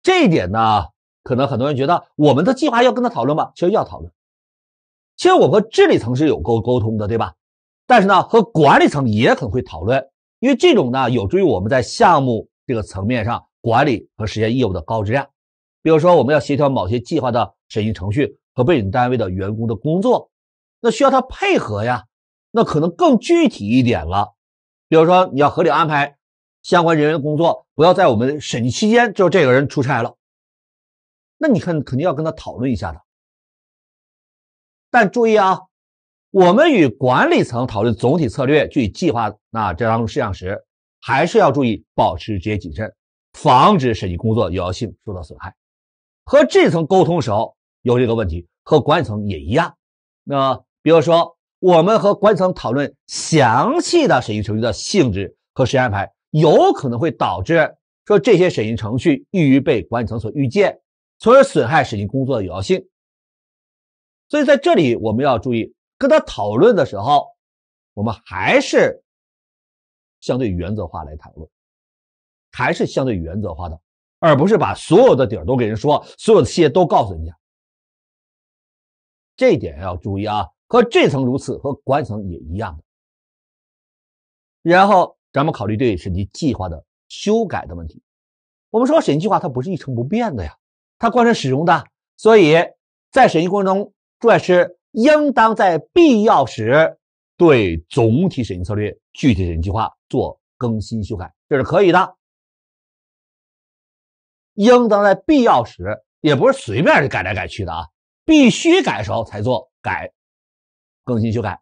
这一点呢，可能很多人觉得我们的计划要跟他讨论吗？其实要讨论。其实我和治理层是有沟沟通的，对吧？但是呢，和管理层也很会讨论，因为这种呢，有助于我们在项目这个层面上管理和实现业务的高质量。比如说，我们要协调某些计划的审讯程序和背景单位的员工的工作，那需要他配合呀。那可能更具体一点了。比如说，你要合理安排相关人员工作，不要在我们审计期间就这个人出差了。那你看，肯定要跟他讨论一下的。但注意啊，我们与管理层讨论总体策略、具体计划那这当中事项时，还是要注意保持职业谨慎，防止审计工作有效性受到损害。和这层沟通时候有这个问题，和管理层也一样。那比如说。我们和管理层讨论详细的审计程序的性质和时间安排，有可能会导致说这些审计程序易于被管理层所预见，从而损害审计工作的有效性。所以在这里我们要注意，跟他讨论的时候，我们还是相对原则化来讨论，还是相对原则化的，而不是把所有的底儿都给人说，所有的细节都告诉人家。这一点要注意啊。和这层如此，和管理层也一样。然后咱们考虑对审计计划的修改的问题。我们说审计计划它不是一成不变的呀，它贯穿始终的。所以在审计过程中，注册师应当在必要时对总体审计策略、具体审计计划做更新修改，这是可以的。应当在必要时，也不是随便改来改去的啊，必须改的时候才做改。更新修改，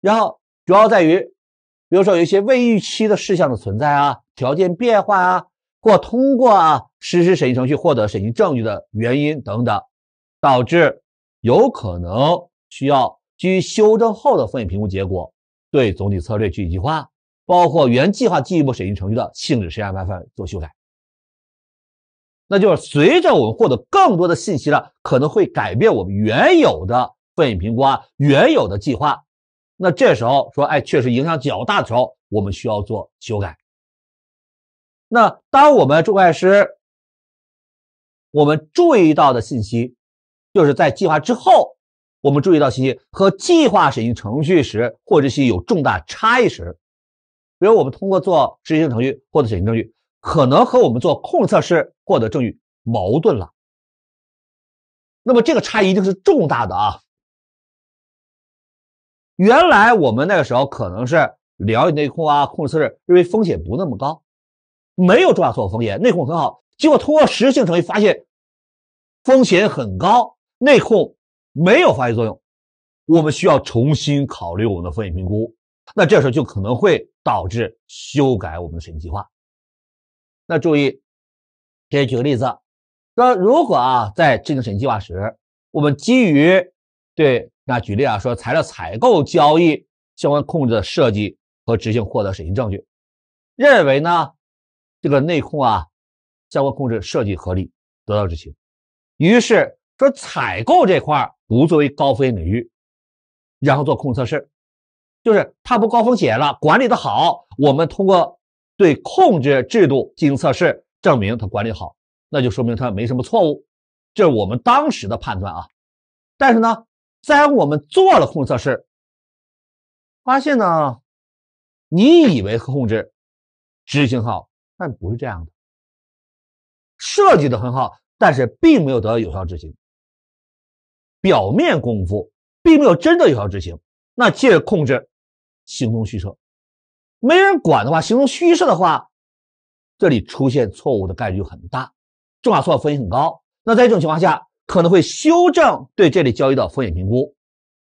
然后主要在于，比如说有一些未预期的事项的存在啊，条件变化啊，或通过啊实施审议程序获得审议证据的原因等等，导致有可能需要基于修正后的风险评估结果对总体策略具体计划，包括原计划进一步审议程序的性质、实间安排做修改。那就是随着我们获得更多的信息了，可能会改变我们原有的。进行评估啊，原有的计划。那这时候说，哎，确实影响较大的时候，我们需要做修改。那当我们做外师，我们注意到的信息，就是在计划之后，我们注意到信息和计划审行程序时或者信息有重大差异时，比如我们通过做执行程序获得审计证据，可能和我们做控制测试获得证据矛盾了。那么这个差异一定是重大的啊。原来我们那个时候可能是了解内控啊，控制测试，认为风险不那么高，没有重大错误风险，内控很好。结果通过实质性程序发现风险很高，内控没有发挥作用，我们需要重新考虑我们的风险评估。那这时候就可能会导致修改我们的审计计划。那注意，给举个例子，那如果啊在制定审计计划时，我们基于对。那举例啊，说材料采购交易相关控制的设计和执行获得审计证据，认为呢这个内控啊相关控制设计合理，得到执行。于是说采购这块不作为高风险领域，然后做控制测试，就是它不高风险了，管理的好，我们通过对控制制度进行测试，证明它管理好，那就说明它没什么错误，这是我们当时的判断啊。但是呢。在我们做了控制测试，发现呢，你以为控制执行好，但不是这样的。设计的很好，但是并没有得到有效执行。表面功夫，并没有真的有效执行。那借控制形同虚设，没人管的话，形同虚设的话，这里出现错误的概率很大，重大错误风很高。那在这种情况下，可能会修正对这里交易的风险评估，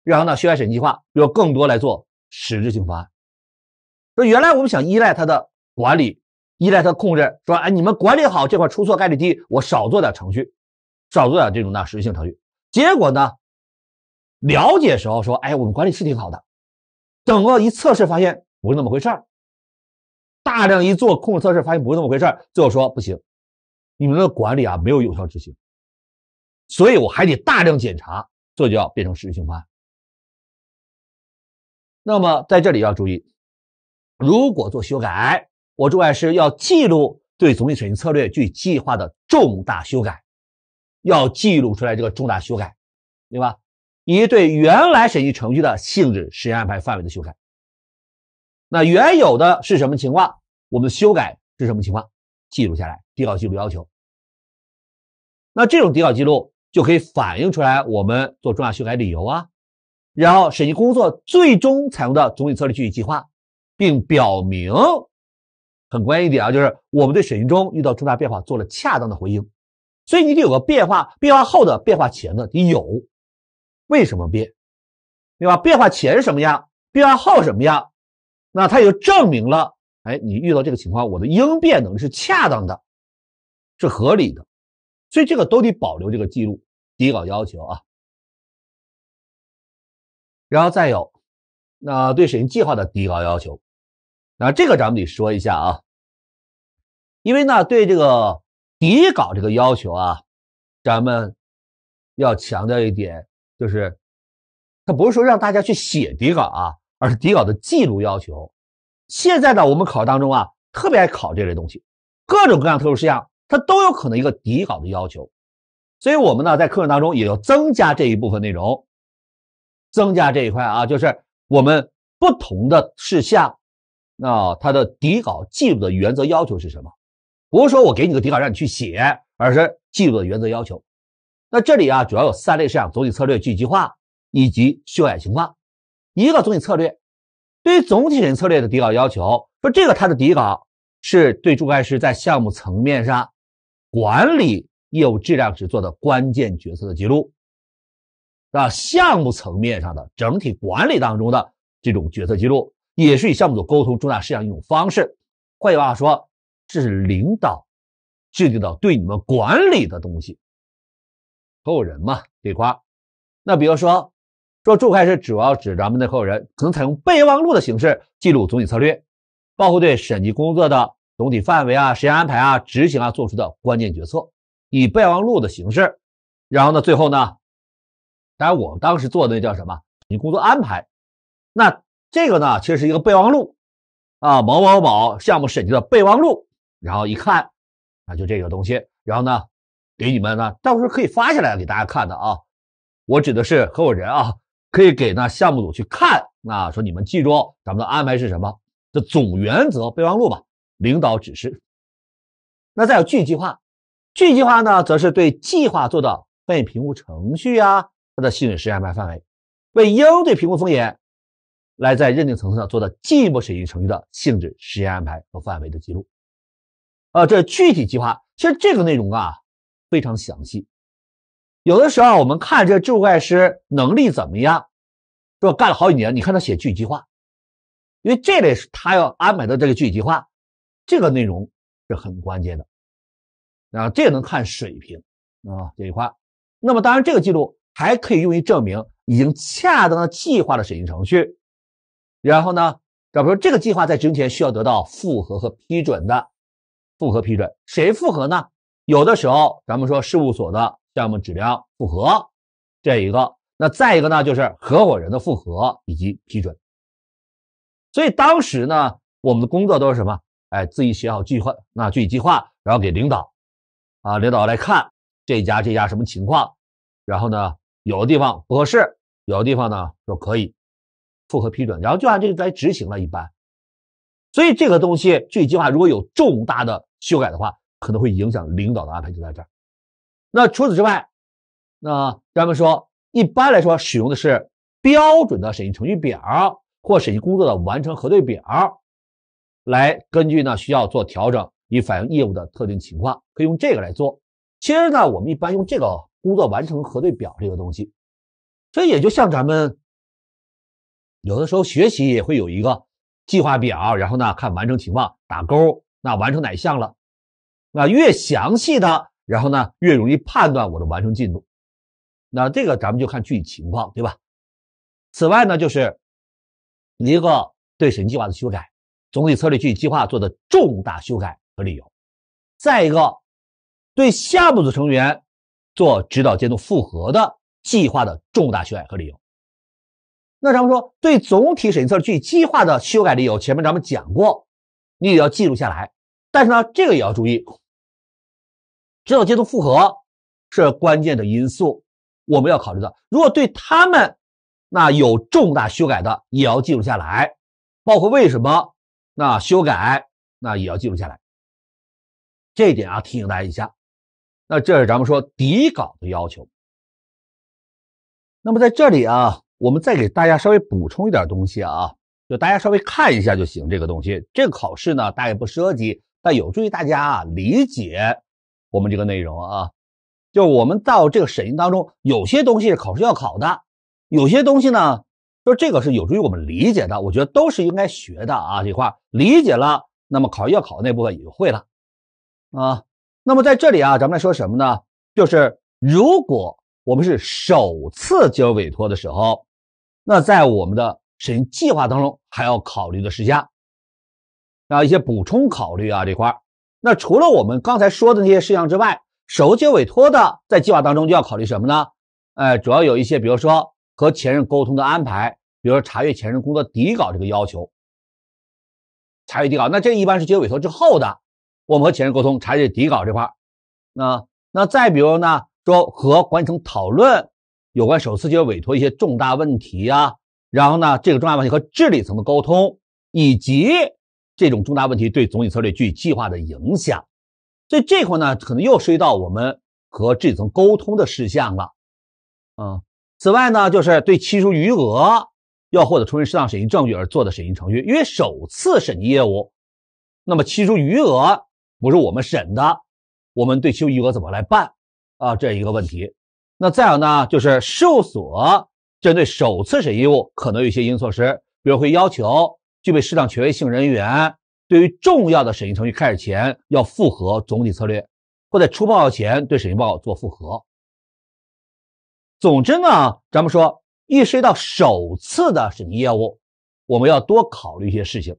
然后呢，修改审计计划，要更多来做实质性方案。说原来我们想依赖他的管理，依赖他控制，说哎，你们管理好这块出错概率低，我少做点程序，少做点这种呢实质性程序。结果呢，了解时候说，哎，我们管理是挺好的，等到一测试发现不是那么回事儿，大量一做控制测试发现不是那么回事儿，最后说不行，你们的管理啊没有有效执行。所以，我还得大量检查，这就要变成实质性方案。那么，在这里要注意，如果做修改，我注意是要记录对总体审计策略具计划的重大修改，要记录出来这个重大修改，对吧？以及对原来审计程序的性质、时间安排、范围的修改。那原有的是什么情况？我们修改是什么情况？记录下来，底稿记录要求。那这种底稿记录。就可以反映出来我们做重大修改理由啊，然后审计工作最终采用的总体策略具体计划，并表明很关键一点啊，就是我们对审计中遇到重大变化做了恰当的回应。所以你得有个变化，变化后的变化前的，你有为什么变，对吧？变化前什么样，变化后什么样，那它也就证明了，哎，你遇到这个情况，我的应变能力是恰当的，是合理的。所以这个都得保留这个记录。底稿要求啊，然后再有那对审计计划的底稿要求，那这个咱们得说一下啊，因为呢对这个底稿这个要求啊，咱们要强调一点，就是它不是说让大家去写底稿啊，而是底稿的记录要求。现在呢我们考试当中啊，特别爱考这类东西，各种各样特殊事项，它都有可能一个底稿的要求。所以，我们呢在课程当中也要增加这一部分内容，增加这一块啊，就是我们不同的事项，那它的底稿记录的原则要求是什么？不是说我给你个底稿让你去写，而是记录的原则要求。那这里啊主要有三类事项：总体策略、具体化以及修改情况。一个总体策略，对于总体策略的底稿要求，说这个它的底稿是对注会师在项目层面上管理。业务质量是做的关键决策的记录，那项目层面上的整体管理当中的这种决策记录，也是与项目组沟通重大事项一种方式。换句话说，这是领导制定的对你们管理的东西。合伙人嘛，得夸。那比如说，做注会是主要指咱们的合伙人可能采用备忘录的形式记录总体策略，包括对审计工作的总体范围啊、时间安排啊、执行啊做出的关键决策。以备忘录的形式，然后呢，最后呢，当然我当时做的那叫什么？你工作安排。那这个呢，其实是一个备忘录啊，某某某项目审计的备忘录。然后一看，那就这个东西。然后呢，给你们呢，到时候可以发下来给大家看的啊。我指的是合伙人啊，可以给那项目组去看。那说你们记住，咱们的安排是什么？这总原则备忘录吧，领导指示。那再有具体计划。具体计划呢，则是对计划做的风险评估程序啊，它的性质、实验安排、范围，为应对评估风险，来在认定层次上做的进一步审计程序的性质、实验安排和范围的记录。啊，这具体计划，其实这个内容啊非常详细。有的时候我们看这注册会计师能力怎么样，说干了好几年，你看他写具体计划，因为这类是他要安排的这个具体计划，这个内容是很关键的。啊，这也能看水平啊这一块。那么当然，这个记录还可以用于证明已经恰当的计划的审计程序。然后呢，假如说这个计划在执行前需要得到复核和批准的，复核批准谁复核呢？有的时候咱们说事务所的项目质量复核这一个，那再一个呢就是合伙人的复核以及批准。所以当时呢，我们的工作都是什么？哎，自己写好计划，那具体计划，然后给领导。啊，领导来看这家这家什么情况，然后呢，有的地方不合适，有的地方呢说可以复核批准，然后就按这个来执行了一般。所以这个东西具体计划如果有重大的修改的话，可能会影响领导的安排，就在这儿。那除此之外，那咱们说一般来说使用的是标准的审计程序表或审计工作的完成核对表，来根据呢需要做调整。以反映业务的特定情况，可以用这个来做。其实呢，我们一般用这个工作完成核对表这个东西，所以也就像咱们有的时候学习也会有一个计划表，然后呢看完成情况打勾，那完成哪项了？那越详细的，然后呢越容易判断我的完成进度。那这个咱们就看具体情况，对吧？此外呢，就是一个对审计计划的修改，总体策略、具体计划做的重大修改。和理由，再一个，对下目组成员做指导监督复核的计划的重大修改和理由。那咱们说对总体审测具计划的修改理由，前面咱们讲过，你也要记录下来。但是呢，这个也要注意，指导监督复核是关键的因素，我们要考虑的。如果对他们那有重大修改的，也要记录下来，包括为什么那修改，那也要记录下来。这一点啊，提醒大家一下。那这是咱们说底稿的要求。那么在这里啊，我们再给大家稍微补充一点东西啊，就大家稍微看一下就行。这个东西，这个考试呢，大概不涉及，但有助于大家啊理解我们这个内容啊。就我们到这个审议当中，有些东西是考试要考的，有些东西呢，说这个是有助于我们理解的。我觉得都是应该学的啊，这块理解了，那么考试要考那部分也就会了。啊，那么在这里啊，咱们来说什么呢？就是如果我们是首次接委托的时候，那在我们的审计划当中还要考虑的事项，啊，一些补充考虑啊这块那除了我们刚才说的那些事项之外，首接委托的在计划当中就要考虑什么呢？哎，主要有一些，比如说和前任沟通的安排，比如说查阅前任工作底稿这个要求，查阅底稿。那这一般是接委托之后的。我们和前任沟通，查阅底稿这块儿，那那再比如呢，说和管理层讨论有关首次就委托一些重大问题啊，然后呢，这个重大问题和治理层的沟通，以及这种重大问题对总体策略具计划的影响，所以这块呢，可能又涉及到我们和治理层沟通的事项了。嗯，此外呢，就是对期初余额要获得充分适当审计证据而做的审计程序，因为首次审计业务，那么期初余额。不是我们审的，我们对修余额怎么来办啊？这一个问题。那再有呢，就是事务所针对首次审业务，可能有一些应措施，比如会要求具备适当权威性人员，对于重要的审计程序开始前要复核总体策略，或在出报告前对审计报告做复核。总之呢，咱们说，一涉及到首次的审计业务，我们要多考虑一些事情。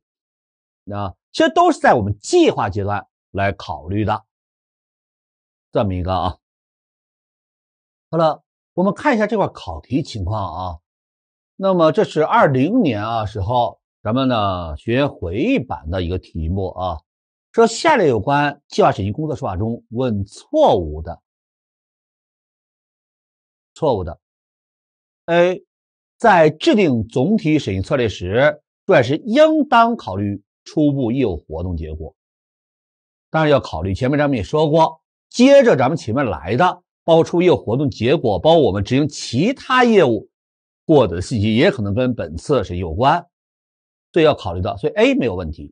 那其实都是在我们计划阶段。来考虑的这么一个啊，好了，我们看一下这块考题情况啊。那么这是二零年啊时候咱们呢学员回忆版的一个题目啊，说下列有关计划审计工作说法中问错误的，错误的，A 在制定总体审计策略时，主要是应当考虑初步业务活动结果。当然要考虑，前面咱们也说过，接着咱们前面来的，包括出业务活动结果，包括我们执行其他业务获得的信息，也可能跟本次是有关，所以要考虑到。所以 A 没有问题。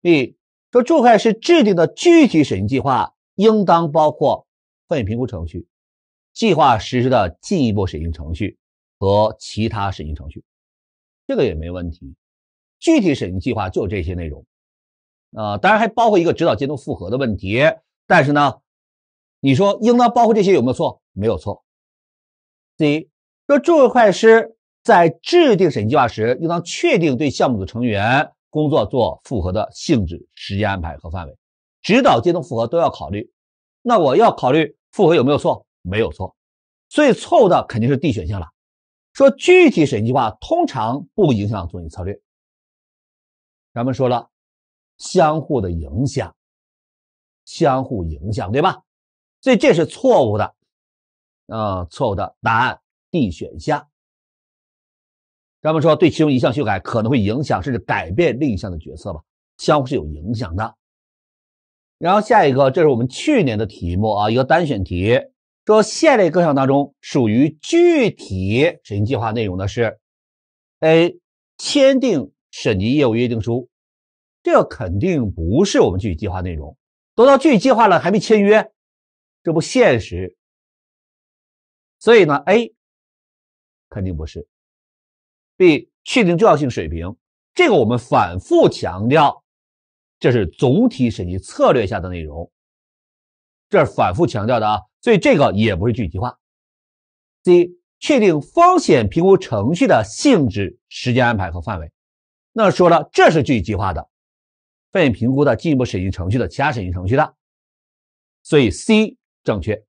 B 说，注会是制定的具体审计计划，应当包括风险评估程序、计划实施的进一步审计程序和其他审计程序，这个也没问题。具体审计计划就这些内容。啊，当然还包括一个指导监督复核的问题，但是呢，你说应当包括这些有没有错？没有错。C 说，注册会计师在制定审计计划时，应当确定对项目组成员工作做复核的性质、时间安排和范围，指导监督复核都要考虑。那我要考虑复核有没有错？没有错。所以错误的肯定是 D 选项了。说具体审计计划通常不影响总体策略，咱们说了。相互的影响，相互影响，对吧？所以这是错误的，啊，错误的答案 D 选项。咱们说，对其中一项修改，可能会影响甚至改变另一项的决策吧，相互是有影响的。然后下一个，这是我们去年的题目啊，一个单选题，说下列各项当中，属于具体审计计划内容的是 A 签订审计业务约定书。这肯定不是我们具体计划内容，都到具体计划了还没签约，这不现实。所以呢，A 肯定不是。B 确定重要性水平，这个我们反复强调，这是总体审计策略下的内容，这是反复强调的，啊，所以这个也不是具体计划。C 确定风险评估程序的性质、时间安排和范围，那说了，这是具体计划的。参与评估的进一步审议程序的其他审议程序的，所以 C 正确。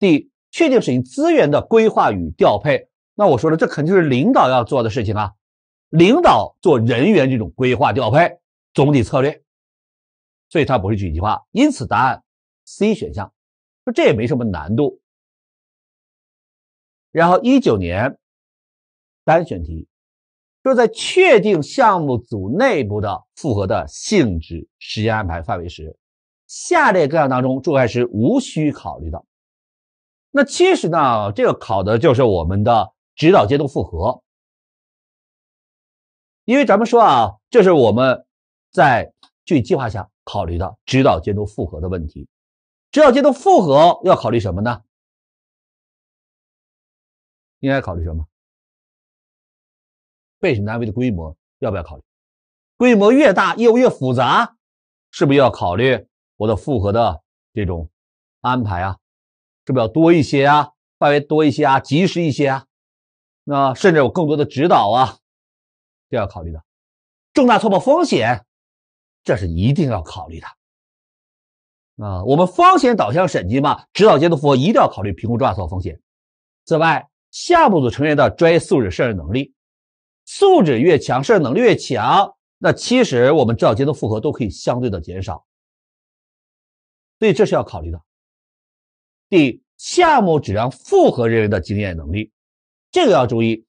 D 确定审议资源的规划与调配，那我说了，这肯定是领导要做的事情啊，领导做人员这种规划调配总体策略，所以它不是具体化。因此答案 C 选项，说这也没什么难度。然后一九年单选题。就是在确定项目组内部的复核的性质、时间安排、范围时，下列各项当中，注册会师无需考虑的。那其实呢，这个考的就是我们的指导监督复核，因为咱们说啊，这是我们，在具体计划下考虑的指导监督复核的问题。指导监督复核要考虑什么呢？应该考虑什么？备审单位的规模要不要考虑？规模越大，业务越复杂，是不是要考虑我的复合的这种安排啊？是不是要多一些啊，范围多一些啊，及时一些啊？那甚至有更多的指导啊，这要考虑的。重大错报风险，这是一定要考虑的啊。我们风险导向审计嘛，指导监督服务一定要考虑评估重大错报风险。此外，项目组成员的专业素质、胜任能力。素质越强，胜任能力越强，那其实我们指导阶段复荷都可以相对的减少，所以这是要考虑的。第项目质量复核人员的经验能力，这个要注意。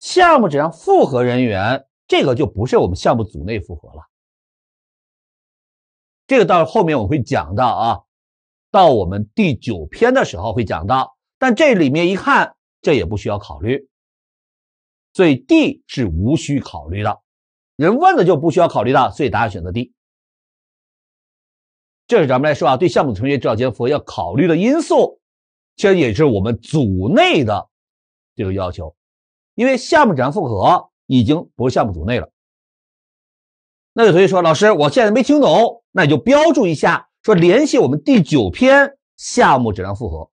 项目质量复合人员这个就不是我们项目组内复合了，这个到后面我会讲到啊，到我们第九篇的时候会讲到。但这里面一看，这也不需要考虑。所以 D 是无需考虑的，人问了就不需要考虑的，所以答案选择 D。这是咱们来说啊，对项目同学指导复合要考虑的因素，其实也是我们组内的这个要求，因为项目质量复合已经不是项目组内了。那有同学说，老师我现在没听懂，那你就标注一下，说联系我们第九篇项目质量复合，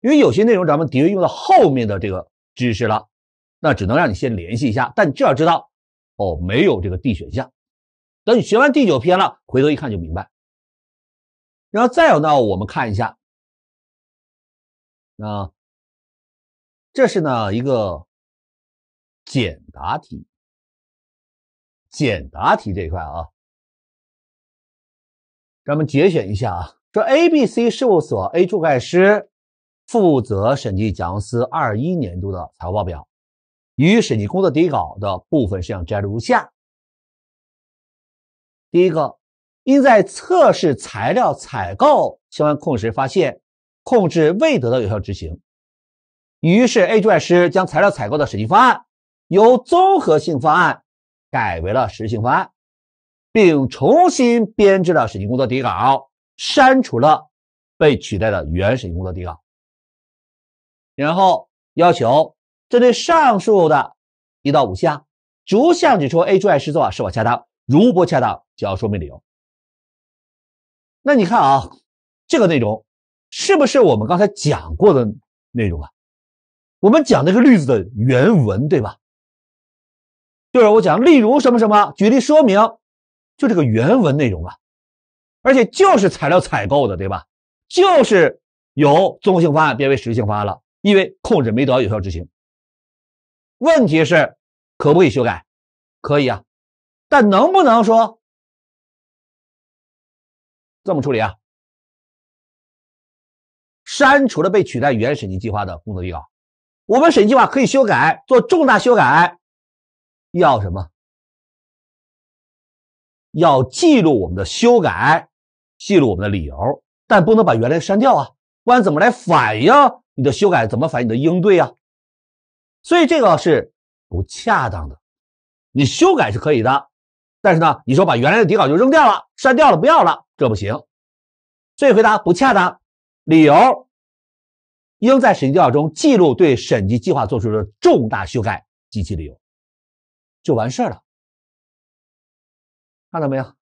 因为有些内容咱们的确用到后面的这个知识了。那只能让你先联系一下，但至少知道，哦，没有这个 D 选项。等你学完第九篇了，回头一看就明白。然后再有呢，我们看一下，啊，这是呢一个简答题。简答题这一块啊，咱们节选一下啊，说 A B C 事务所 A 柱盖师负责审计甲公司二一年度的财务报表。与审计工作底稿的部分事项摘录如下：第一个，因在测试材料采购相关控制时发现控制未得到有效执行，于是 A 注册师将材料采购的审计方案由综合性方案改为了实质性方案，并重新编制了审计工作底稿，删除了被取代的原审计工作底稿，然后要求。针对上述的一到五项，逐项指出 A、B、C、作是否恰当，如不恰当，就要说明理由。那你看啊，这个内容是不是我们刚才讲过的内容啊？我们讲那个例子的原文对吧？就是我讲，例如什么什么，举例说明，就这个原文内容啊，而且就是材料采购的对吧？就是由综合性方案变为实质性方案了，因为控制没得到有效执行。问题是可不可以修改？可以啊，但能不能说这么处理啊？删除了被取代原审计计划的工作预告，我们审计计划可以修改，做重大修改要什么？要记录我们的修改，记录我们的理由，但不能把原来删掉啊，不然怎么来反映你的修改？怎么反映你的应对啊？所以这个是不恰当的，你修改是可以的，但是呢，你说把原来的底稿就扔掉了、删掉了、不要了，这不行。所以回答不恰当，理由应在审计记录中记录对审计计划做出的重大修改及其理由，就完事儿了。看到没有？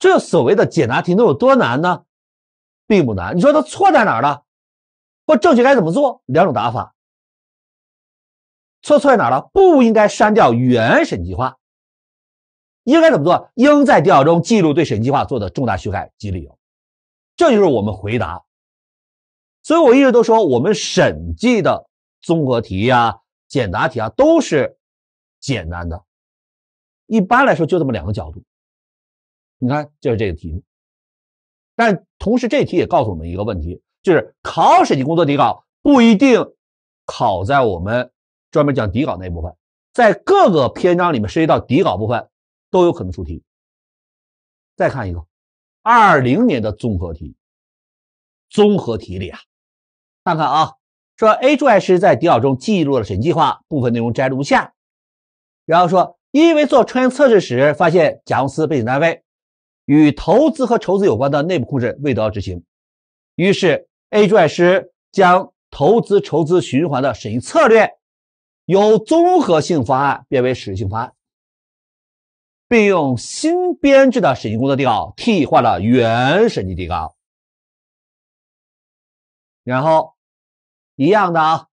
这所谓的解答题能有多难呢？并不难。你说它错在哪儿了？或正确该怎么做？两种打法。错错在哪儿了？不应该删掉原审计划，应该怎么做？应在调查中记录对审计划做的重大修改及理由。这就是我们回答。所以我一直都说，我们审计的综合题呀、简答题啊，都是简单的。一般来说，就这么两个角度。你看，就是这个题目。但同时，这题也告诉我们一个问题，就是考审计工作底稿不一定考在我们。专门讲底稿那一部分，在各个篇章里面涉及到底稿部分都有可能出题。再看一个二零年的综合题，综合题里啊，看看啊，说 A 注册师在底稿中记录了审计划部分内容摘录如下，然后说因为做穿越测试时发现甲公司背景单位与投资和筹资有关的内部控制未得到执行，于是 A 注册师将投资筹资循环的审计策略。由综合性方案变为实质性方案，并用新编制的审计工作地稿替换了原审计底稿。然后一样的啊，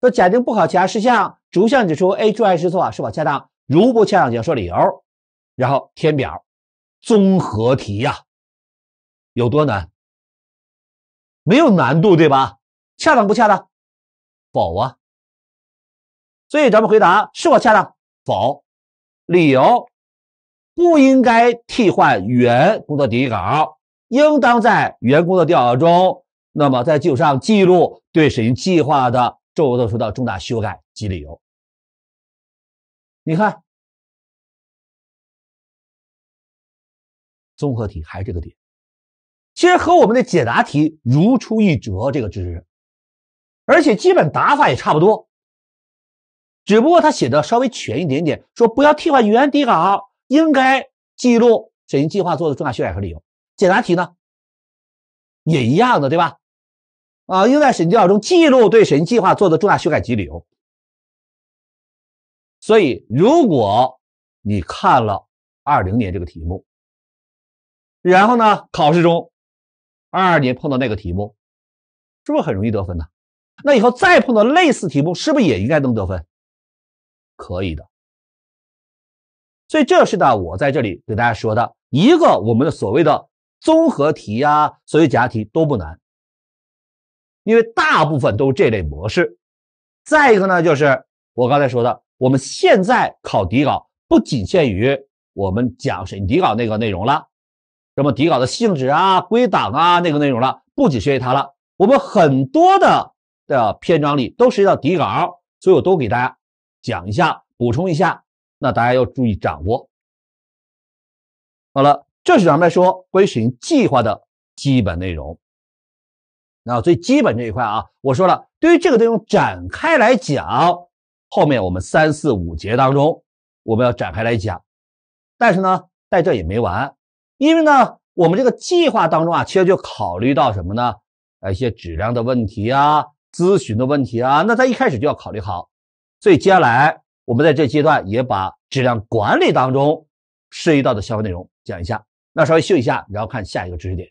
说假定不考其他事项，逐项指出 A、注会失措是否恰当，如不恰当，请说理由。然后填表，综合题呀，有多难？没有难度，对吧？恰当不恰当？否啊！所以，咱们回答是否恰的？否。理由：不应该替换原工作底稿，应当在原工作调查中，那么在基础上记录对审计计划的重大的重大修改及理由。你看，综合题还是这个点，其实和我们的解答题如出一辙，这个知识，而且基本答法也差不多。只不过他写的稍微全一点点，说不要替换原底稿，应该记录审计计划做的重大修改和理由。简答题呢也一样的，对吧？啊，应在审计稿中记录对审计计划做的重大修改及理由。所以，如果你看了二零年这个题目，然后呢考试中二二年碰到那个题目，是不是很容易得分呢？那以后再碰到类似题目，是不是也应该能得分？可以的，所以这是呢，我在这里给大家说的一个我们的所谓的综合题呀，所谓假题都不难，因为大部分都是这类模式。再一个呢，就是我刚才说的，我们现在考底稿不仅限于我们讲审底稿那个内容了，什么底稿的性质啊、归档啊那个内容了，不仅限于它了，我们很多的的篇章里都涉及到底稿，所以我都给大家。讲一下，补充一下，那大家要注意掌握。好了，这是咱们说关于使用计划的基本内容。那最基本这一块啊，我说了，对于这个内容展开来讲，后面我们三四五节当中我们要展开来讲。但是呢，在这也没完，因为呢，我们这个计划当中啊，其实就考虑到什么呢？呃，一些质量的问题啊，咨询的问题啊，那在一开始就要考虑好。所以接下来，我们在这阶段也把质量管理当中涉及到的相关内容讲一下。那稍微休息一下，然后看下一个知识点。